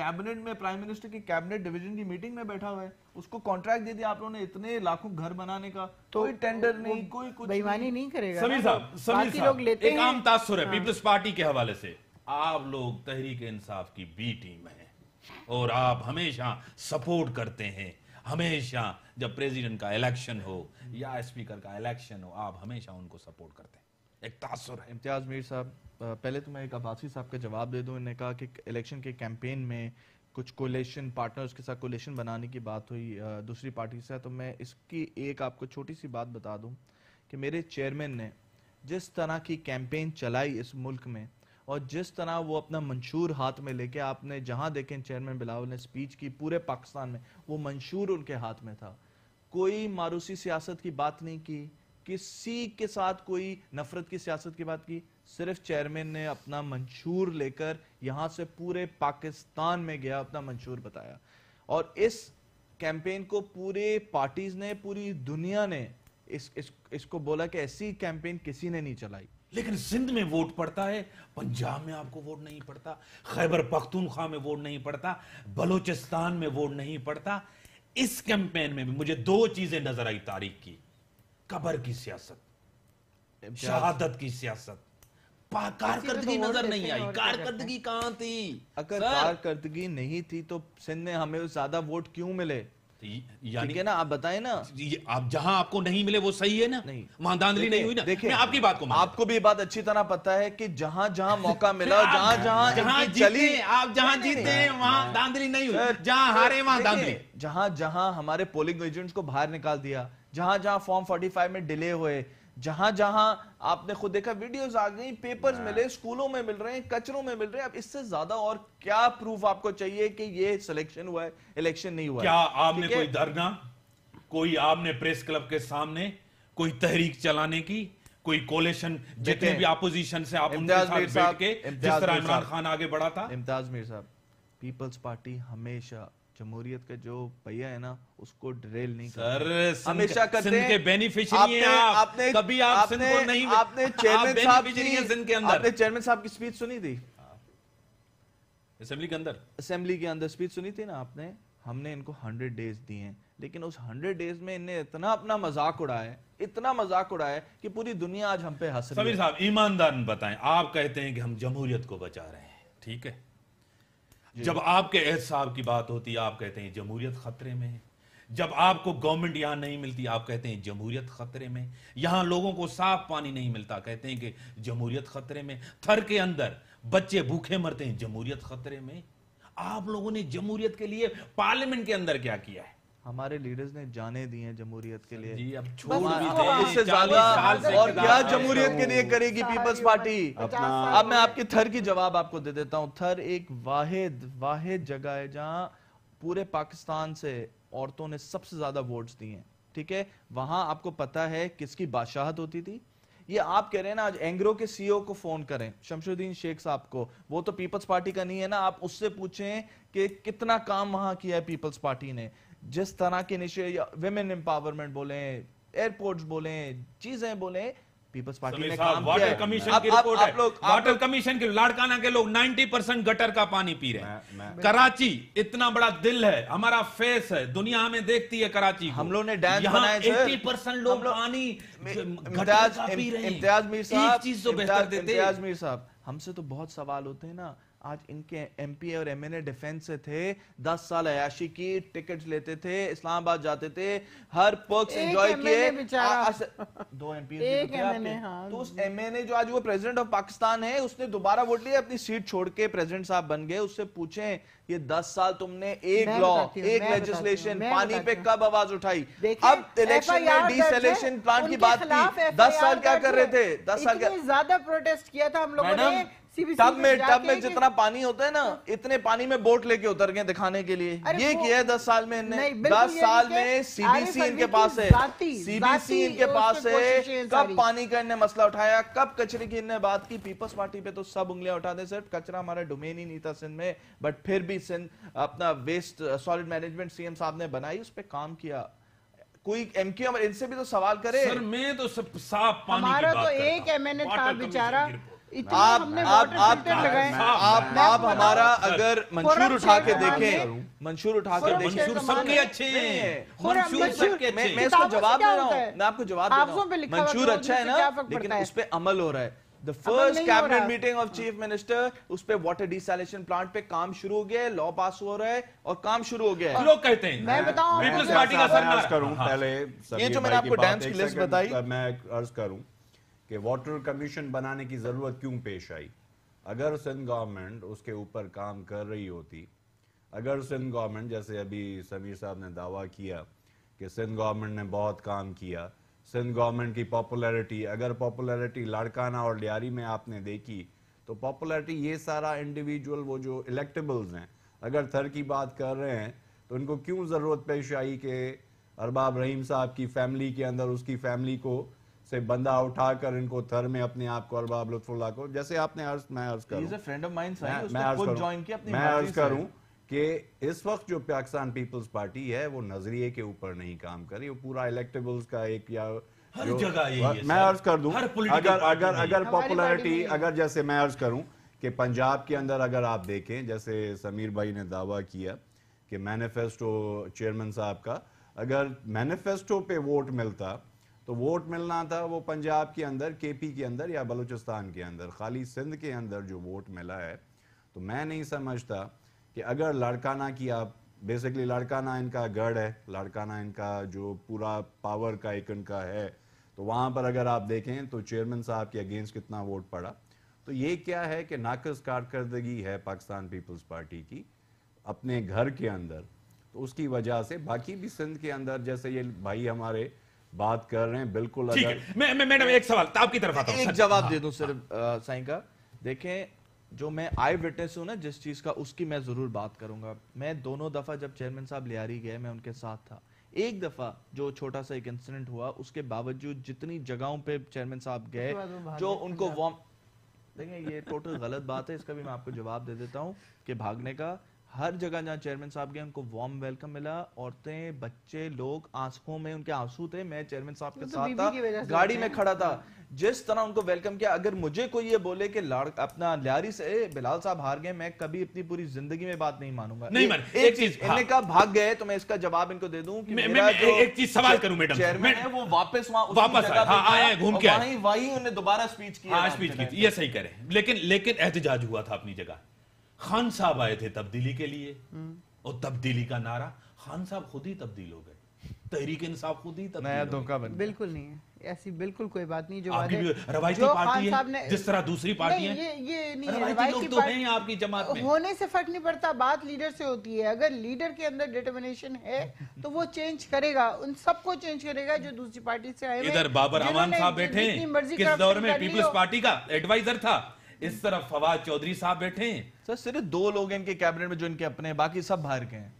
कैबिनेट में प्राइम मिनिस्टर की कैबिनेट डिवीजन की मीटिंग में बैठा हुआ है उसको कॉन्ट्रैक्ट दे दिया आप लोगों ने इतने लाखों घर बनाने का तो कोई टेंडर नहीं कोई कुछ बेईमानी नहीं करेगा साहब लोग लेते एक आम तासुर है पीपल्स हाँ। पार्टी के हवाले से आप लोग तहरीक इंसाफ की बी टीम है और आप हमेशा सपोर्ट करते हैं हमेशा जब प्रेसिडेंट का इलेक्शन हो या स्पीकर का इलेक्शन हो आप हमेशा उनको सपोर्ट करते हैं एक तासर है इम्तियाज़ मीर साहब पहले तो मैं एक अब्बासी साहब का जवाब दे दूँ इन्होंने कहा कि इलेक्शन के कैंपेन में कुछ कोलेशन पार्टनर्स के साथ कोलेशन बनाने की बात हुई दूसरी पार्टी से तो मैं इसकी एक आपको छोटी सी बात बता दूँ कि मेरे चेयरमैन ने जिस तरह की कैंपेन चलाई इस मुल्क में और जिस तरह वो अपना मंशूर हाथ में लेके आपने जहां देखें चेयरमैन बिलावल ने स्पीच की पूरे पाकिस्तान में वो मंशूर उनके हाथ में था कोई मारूसी सियासत की बात नहीं की किसी के साथ कोई नफरत की सियासत की बात की सिर्फ चेयरमैन ने अपना मंशूर लेकर यहां से पूरे पाकिस्तान में गया अपना मंशूर बताया और इस कैंपेन को पूरे पार्टीज ने पूरी दुनिया ने इस, इस इसको बोला कि ऐसी कैंपेन किसी ने नहीं चलाई लेकिन सिंध में वोट पड़ता है पंजाब में आपको वोट नहीं पड़ता खैबर पख्तूनख्वा में वोट नहीं पड़ता बलोचिस्तान में वोट नहीं पड़ता इस कैंपेन में भी मुझे दो चीजें नजर आई तारीख की कबर की सियासत शहादत की सियासत कारकर्दगी तो नजर नहीं आई कारकर्दगी कहां थी अगर कारकर्दगी नहीं थी तो सिंध में हमें ज्यादा वोट क्यों मिले तो ठीक है ना आप बताए ना आप जहां आपको नहीं मिले वो सही है ना नहीं मानदानली नहीं हुई ना देखिए आपकी बात को आपको भी बात अच्छी तरह पता है कि जहां जहां मौका मिला जहां जहां जहां चली आप जहां जीते वहां दांधली नहीं हुई जहां हारे वहां दांधली जहां जहां हमारे पोलिंग एजेंट्स को बाहर निकाल दिया जहां जहां फॉर्म 45 में डिले हुए जहां जहां आपने खुद देखा वीडियोस आ गई पेपर्स हाँ। मिले स्कूलों में मिल रहे हैं कचरों में मिल रहे हैं अब इससे ज्यादा और क्या प्रूफ आपको चाहिए कि ये सिलेक्शन हुआ है इलेक्शन नहीं हुआ क्या है? आपने कोई धरना कोई आपने प्रेस क्लब के सामने कोई तहरीक चलाने की कोई कोलेशन जितने भी अपोजिशन से आप उनके साथ बैठ के जिस तरह इमरान खान आगे बढ़ा था इम्तियाज मीर साहब पीपल्स पार्टी हमेशा जमहूरियत का जो पहिया है ना उसको ड्रेल नहीं सर हमेशा करते हैं बेनिफिशियरी हैं आप, आपने कभी आप आपने, को नहीं आपने चेयरमैन साहब की सिंध के अंदर आपने चेयरमैन साहब की स्पीच सुनी थी असेंबली के अंदर असेंबली के अंदर स्पीच सुनी थी ना आपने हमने इनको हंड्रेड डेज दिए हैं लेकिन उस हंड्रेड डेज में इनने इतना अपना मजाक उड़ाया है इतना मजाक उड़ाया है कि पूरी दुनिया आज हम पे हंस रही है समीर साहब ईमानदार बताएं आप कहते हैं कि हम जमहूरियत को बचा रहे हैं ठीक है जब आपके एहसाब की बात होती आप कहते हैं जमहूरियत खतरे में जब आपको गवर्नमेंट यहां नहीं मिलती आप कहते हैं जमहूरियत खतरे में यहां लोगों को साफ पानी नहीं मिलता कहते हैं कि जमहूरियत खतरे में थर के अंदर बच्चे भूखे मरते हैं जमहूरियत खतरे में आप लोगों ने जमहूरियत के लिए पार्लियामेंट के अंदर क्या किया है हमारे लीडर्स ने जाने दी हैं जमहूरियत के लिए जी अब छोड़ इससे ज्यादा और क्या जमहूरियत के लिए करेगी पीपल्स पार्टी अब मैं आपके थर की जवाब आपको दे देता हूँ थर एक वाहिद वाहिद जगह है जहाँ पूरे पाकिस्तान से औरतों ने सबसे ज्यादा वोट्स दिए हैं ठीक है वहां आपको पता है किसकी बादशाहत होती थी ये आप कह रहे हैं ना आज एंग्रो के सीईओ e को फोन करें शमशुद्दीन शेख साहब को वो तो पीपल्स पार्टी का नहीं है ना आप उससे पूछें कि कितना काम वहां किया है पीपल्स पार्टी ने जिस तरह के निशे वेमेन एम्पावरमेंट बोले एयरपोर्ट बोले चीजें बोले पीपल्स पार्टी ने काम किया वाटर कमीशन की रिपोर्ट आप, आप, है लोग वाटर कमीशन के लाड़काना के लोग 90 परसेंट गटर का पानी पी रहे हैं कराची इतना बड़ा दिल है हमारा फेस है दुनिया हमें देखती है कराची हम लोग ने डैम बनाए 80 परसेंट लोग पानी गटर का इम्तियाज मीर साहब तो इम्तियाज मीर साहब हमसे तो बहुत सवाल होते हैं ना आज इनके एम और एमएनए डिफेंस से थे दस साल अयाशी की टिकट लेते थे इस्लामाबाद जाते थे हर पर्क्स एंजॉय किए दो एम पी हाँ। तो उस एम जो आज वो प्रेसिडेंट ऑफ पाकिस्तान है उसने दोबारा वोट लिया अपनी सीट छोड़ के प्रेसिडेंट साहब बन गए उससे पूछे ये दस साल तुमने एक लॉ एक लेजिस्लेशन पानी पे कब आवाज उठाई अब इलेक्शन में डिसलेशन प्लांट की बात की दस साल क्या कर रहे थे दस साल ज्यादा प्रोटेस्ट किया था हम लोगों ने टब में टब में जितना पानी होता है ना इतने पानी में बोट लेके उतर गए दिखाने के लिए ये किया है दस साल में इनने दस साल में सीबीसी इनके पास है सीबीसी इनके पास है कब पानी का इनने मसला उठाया कब कचरे की इनने बात की पीपल्स पार्टी पे तो सब उंगलियां उठा दे सिर्फ कचरा हमारा डोमेन ही नहीं था सिंध में बट फिर भी सिंध अपना वेस्ट सॉलिड मैनेजमेंट सीएम साहब ने बनाई उस पर काम किया कोई एमक्यू इनसे भी तो सवाल करे सर मैं तो साफ पानी हमारा तो एक एमएनए था बेचारा आप आप आप आप आप हमारा अगर मंशूर उठा के देखें मंशूर उठा के देखें मंशूर सबके अच्छे हैं मंशूर सबके अच्छे मैं इसको जवाब दे रहा हूं मैं आपको जवाब दे रहा हूं मंशूर तो अच्छा है ना लेकिन उस पर अमल हो रहा है The first cabinet meeting of chief minister, उस पे water desalination plant पे काम शुरू हो गया लॉ पास हो रहा है और काम शुरू हो गया लोग कहते हैं मैं बताऊं पीपल्स पार्टी का सरकार करूं हाँ। पहले ये जो मैंने आपको डैम्स की लिस्ट बताई मैं अर्ज करूं कि वाटर कमीशन बनाने की ज़रूरत क्यों पेश आई अगर सिंध गवर्नमेंट उसके ऊपर काम कर रही होती अगर सिंध गवर्नमेंट जैसे अभी समीर साहब ने दावा किया कि सिंध गवर्नमेंट ने बहुत काम किया सिंध गवर्नमेंट की पॉपुलैरिटी अगर पॉपुलैरिटी लाड़काना और लियारी में आपने देखी तो पॉपुलैरिटी ये सारा इंडिविजुअल वो जो इलेक्टेबल्स हैं अगर थर की बात कर रहे हैं तो उनको क्यों ज़रूरत पेश आई कि अरबाब रहीम साहब की फैमिली के अंदर उसकी फैमिली को से बंदा उठाकर इनको थर में अपने आप को अरबाब लुत्फुल्ला को जैसे आपने अर्ज मैं अर्ज करूं फ्रेंड ऑफ माइन मैं अर्ज करूं कि इस वक्त जो पाकिस्तान पीपल्स पार्टी है वो नजरिए के ऊपर नहीं काम कर रही वो पूरा इलेक्टेबल्स का एक या हर जगह यही मैं अर्ज कर दूं अगर अगर अगर पॉपुलैरिटी अगर जैसे मैं अर्ज करूं कि पंजाब के अंदर अगर आप देखें जैसे समीर भाई ने दावा किया कि मैनिफेस्टो चेयरमैन साहब का अगर मैनिफेस्टो पे वोट मिलता तो वोट मिलना था वो पंजाब के अंदर केपी के अंदर या बलूचिस्तान के अंदर खाली सिंध के अंदर जो वोट मिला है तो मैं नहीं समझता कि अगर लाड़काना की आप बेसिकली लाड़काना इनका गढ़ है लाड़काना इनका जो पूरा पावर का एक इनका है तो वहाँ पर अगर आप देखें तो चेयरमैन साहब के अगेंस्ट कितना वोट पड़ा तो ये क्या है कि नाकस कारकर्दगी है पाकिस्तान पीपल्स पार्टी की अपने घर के अंदर तो उसकी वजह से बाकी भी सिंध के अंदर जैसे ये भाई हमारे बात कर रहे हैं बिल्कुल ठीक है मैं मैं मैडम एक सवाल तो आपकी तरफ आता हूं एक जवाब हाँ। दे दूं सिर्फ साई का देखें जो मैं आई विटनेस हूं ना जिस चीज का उसकी मैं जरूर बात करूंगा मैं दोनों दफा जब चेयरमैन साहब लियारी गए मैं उनके साथ था एक दफा जो छोटा सा एक इंसिडेंट हुआ उसके बावजूद जितनी जगहों पे चेयरमैन साहब गए जो उनको वार्म देखिए ये टोटल गलत बात है इसका भी मैं आपको जवाब दे देता हूँ कि भागने का हर जगह जहाँ चेयरमैन साहब गए उनको वार्म वेलकम मिला औरतें बच्चे लोग आंसुओं में उनके आंसू थे मैं चेयरमैन साहब के तो साथ था गाड़ी में खड़ा था जिस तरह उनको वेलकम किया अगर मुझे कोई ये बोले कि लाड़ अपना लियारी से बिलाल साहब हार गए मैं कभी अपनी पूरी जिंदगी में बात नहीं मानूंगा नहीं मैं एक, एक चीज इन्हें हाँ। कहा भाग गए तो मैं इसका जवाब इनको दे दूं कि मेरा मैं, जो एक चीज सवाल करूं मैडम चेयरमैन है वो वापस वहां वापस आए हाँ, घूम के वहीं वहीं उन्हें दोबारा स्पीच की स्पीच हाँ, की ये सही करें लेकिन लेकिन एहतजाज हुआ था अपनी जगह खान साहब आए थे तब्दीली के लिए हम्म। और तब्दीली का नारा खान साहब खुद ही तब्दील हो गए तहरीक इंसाफ खुद ही नया धोखा बन बिल्कुल नहीं है ऐसी बिल्कुल कोई बात नहीं जो आपकी रवायती पार्टी है ने, जिस तरह दूसरी पार्टी है ये ये नहीं रवायती लोग तो हैं आपकी जमात में होने से फर्क नहीं पड़ता बात लीडर से होती है अगर लीडर के अंदर डिटर्मिनेशन है तो वो चेंज करेगा उन सबको चेंज करेगा जो दूसरी पार्टी से आए इधर बाबर अमान साहब बैठे किस दौर में पीपल्स पार्टी का एडवाइजर था इस तरफ फवाद चौधरी साहब बैठे हैं सर सिर्फ दो लोग हैं इनके कैबिनेट में जो इनके अपने हैं बाकी सब बाहर के हैं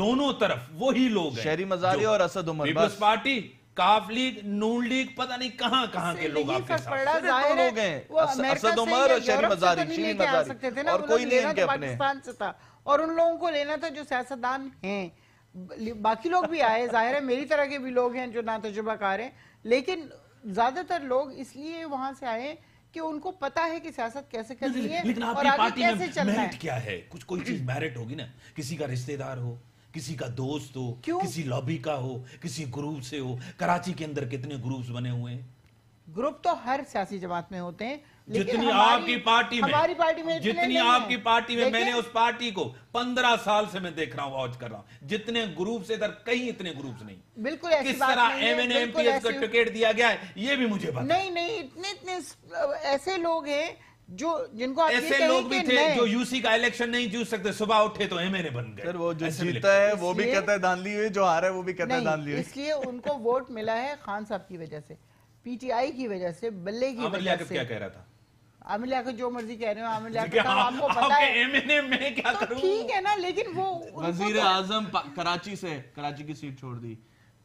दोनों तरफ वही लोग हैं शहरी मजारी और असद उमर पीपल्स पार्टी काफ लीग नून लीग पता नहीं कहां कहां के लोग आपके साथ दो लोग हैं असद उमर और शहरी मजारी तो शहरी मजारी और कोई नहीं इनके अपने और उन लोगों को लेना था जो सियासतदान हैं बाकी लोग भी आए जाहिर है मेरी तरह के भी लोग हैं जो ना तजुर्बाकार हैं लेकिन ज्यादातर लोग इसलिए वहां से आए कि उनको पता है कि सियासत कैसे करनी है लेकिन आपकी पार्टी में मेरिट क्या है कुछ कोई चीज मेरिट होगी ना किसी का रिश्तेदार हो किसी का दोस्त हो क्यों? किसी लॉबी का हो किसी ग्रुप से हो कराची के अंदर कितने ग्रुप्स बने हुए हैं ग्रुप तो हर सियासी जमात में होते हैं जितनी आपकी पार्टी में हमारी पार्टी में जितनी आपकी पार्टी में मैंने उस पार्टी को पंद्रह साल से मैं देख रहा हूँ वॉच कर रहा हूँ जितने ग्रुप से इधर कहीं इतने ग्रुप नहीं बिल्कुल किस तरह M N M P S का टिकट दिया गया है ये भी मुझे पता नहीं नहीं इतने इतने ऐसे लोग हैं जो जिनको आप ऐसे लोग भी थे जो यूसी का इलेक्शन नहीं जीत सकते सुबह उठे तो एमएनए बन गए वो जो जीता है वो भी कहता है दान हुई जो हारा है वो भी कहता है दान हुई इसलिए उनको वोट मिला है खान साहब की वजह से पीटीआई की वजह से बल्ले की हाँ, वजह से क्या कह रहा था आमिर लिया जो मर्जी कह रहे हो आमिर आपको पता है एमएनए में क्या तो करूं ठीक है ना लेकिन वो वजीर तो- आजम कराची से कराची की सीट छोड़ दी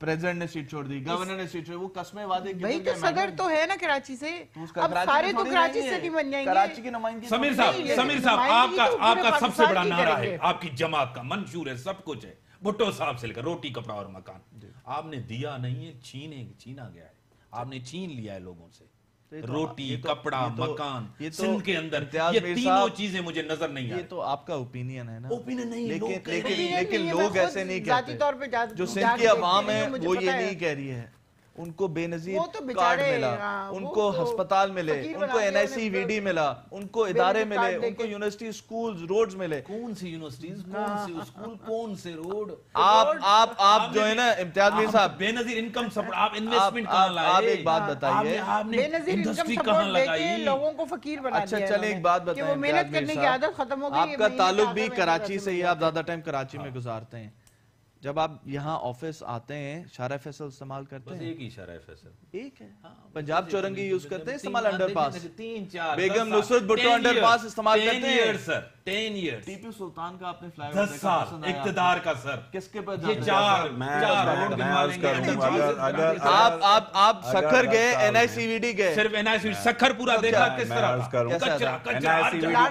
प्रेसिडेंट ने सीट छोड़ दी गवर्नर ने सीट छोड़ी वो कसमें वादे भाई तो सदर तो है ना कराची से तो अब सारे तो कराची से नहीं बन जाएंगे कराची की नुमाइंदगी समीर साहब समीर साहब आपका तो आपका सबसे बड़ा नारा है आपकी जमात का मंशूर है सब कुछ है भुट्टो साहब से लेकर रोटी कपड़ा और मकान आपने दिया नहीं है छीने छीना गया है आपने छीन लिया है लोगों से तो रोटी ये तो, कपड़ा ये तो, मकान ये तो, सिंध के अंदर ये तीनों चीजें मुझे नजर नहीं ये तो आपका ओपिनियन है ना ओपिनियन नहीं लेकिन लेकिन लेकिन लोग तो ऐसे नहीं कहते जो सिंध की आवाम है वो ये नहीं कह रही है उनको बेनजीर तो कार्ड हाँ, तो मिला उनको तो मिले उनको N I C V D मिला उनको इदारे मिले उनको यूनिवर्सिटी स्कूल रोड मिले कौन सी यूनिवर्सिटीज कौन हाँ। सी स्कूल कौन से रोड आप आप आप जो है ना इम्तियाज मीर साहब बेनजीर इनकम सपोर्ट आप इन्वेस्टमेंट कहाँ लाए आप एक बात हाँ। बताइए आपने इंडस्ट्री कहाँ लगाई लोगों को फकीर बना अच्छा चले एक बात बताइए मेहनत करने की आदत खत्म हो गई आपका ताल्लुक भी कराची से ही आप ज्यादा टाइम कराची में गुजारते हैं जब आप यहाँ ऑफिस आते हैं शारा फैसल इस्तेमाल करते हैं एक ही शारा फैसल एक है हाँ, पंजाब चौरंगी यूज करते हैं इस्तेमाल अंडरपास बेगम नुसरत भुट्टो अंडरपास इस्तेमाल करते हैं sir ten year Tipu Sultan का आपने फ्लाई दस साल इकतदार का सर किसके पर ये चार आप आप आप सखर गए एनआईसीवीडी गए सिर्फ एनआईसीवीडी सखर पूरा देखा अच्छा, किस तरह कचरा कचरा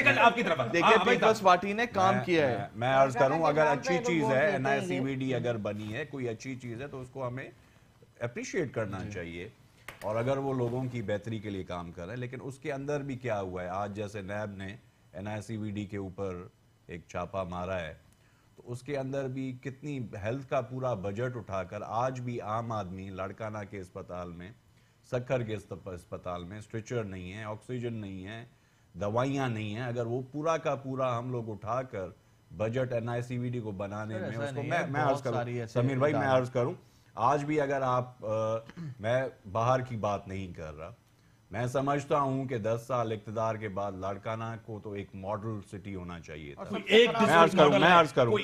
तो आपकी तरफ देखिए हाँ, पीपल्स पार्टी ने काम किया है मैं अर्ज करूं अगर अच्छी तो चीज है एनआईसीवीडी अगर बनी है कोई अच्छी चीज है तो उसको हमें अप्रिशिएट करना चाहिए और अगर वो लोगों की बेहतरी के लिए काम कर रहा है लेकिन उसके अंदर भी क्या हुआ है आज जैसे नैब ने एन के ऊपर एक छापा मारा है तो उसके अंदर भी कितनी हेल्थ का पूरा बजट उठाकर आज भी आम आदमी लड़काना के अस्पताल में सक्कर के अस्पताल में स्ट्रेचर नहीं है ऑक्सीजन नहीं है दवाइयाँ नहीं है अगर वो पूरा का पूरा हम लोग उठाकर बजट एन को बनाने में उसको मैं मैं अर्ज समीर भाई मैं अर्ज करूँ आज भी अगर आप आ, मैं बाहर की बात नहीं कर रहा मैं समझता हूं कि 10 साल इकतदार के बाद लाड़काना को तो एक मॉडल सिटी होना चाहिए था एक मैं अर्ज करूं मैं अर्ज करूं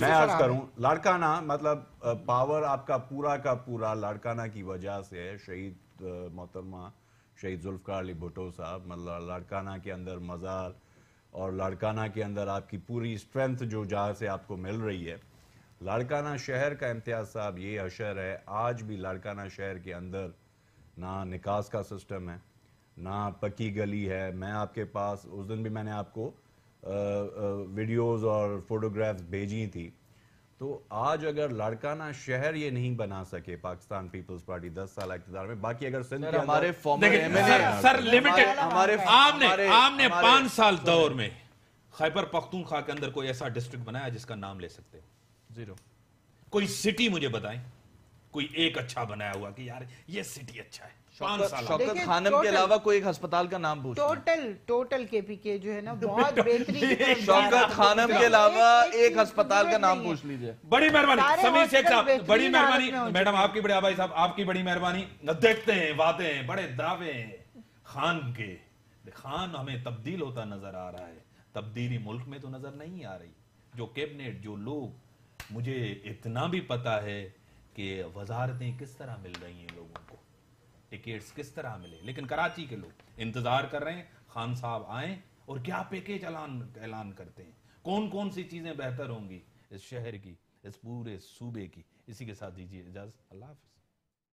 मैं अर्ज करूं लाड़काना मतलब पावर आपका पूरा का पूरा लाड़काना की वजह से है शहीद मोहतरमा शहीद जुल्फकार अली भुटो साहब मतलब लाड़काना के अंदर मज़ार और लाड़काना के अंदर आपकी पूरी स्ट्रेंथ जो जहाँ से आपको मिल रही है लाड़काना शहर का इम्तियाज़ साहब ये अशर है आज भी लाड़काना शहर के अंदर ना निकास का सिस्टम है ना पक्की गली है मैं आपके पास उस दिन भी मैंने आपको वीडियोज और फोटोग्राफ्स भेजी थी तो आज अगर लाड़काना शहर ये नहीं बना सके पाकिस्तान पीपल्स पार्टी दस साल इकतदार में बाकी अगर सिंध हमारे सर लिमिटेड हमारे आमने आमने पांच साल दौर में खैबर पख्तूनख्वा के अंदर कोई ऐसा डिस्ट्रिक्ट बनाया जिसका नाम ले सकते हो जीरो कोई सिटी मुझे बताएं कोई एक अच्छा बनाया हुआ कि यार ये सिटी अच्छा है शौकत खानम के अलावा कोई एक अस्पताल का नाम पूछ टोटल टोटल केपीके जो है ना बहुत बेहतरीन शौकत खानम के अलावा एक अस्पताल का नाम पूछ लीजिए बड़ी मेहरबानी समीर शेख साहब बड़ी मेहरबानी मैडम आपकी बड़ी आबाई साहब आपकी बड़ी मेहरबानी देखते हैं वादे हैं बड़े दावे हैं खान के खान हमें तब्दील होता नजर आ रहा है तब्दीली मुल्क में तो नजर नहीं आ रही जो कैबिनेट जो लोग मुझे इतना भी पता है कि वजारतें किस तरह मिल रही हैं लोगों को टिकट्स किस तरह मिले लेकिन कराची के लोग इंतज़ार कर रहे हैं खान साहब आएँ और क्या पैकेज ऐलान ऐलान करते हैं कौन कौन सी चीज़ें बेहतर होंगी इस शहर की इस पूरे सूबे की इसी के साथ दीजिए इजाज़त अल्लाह हाफि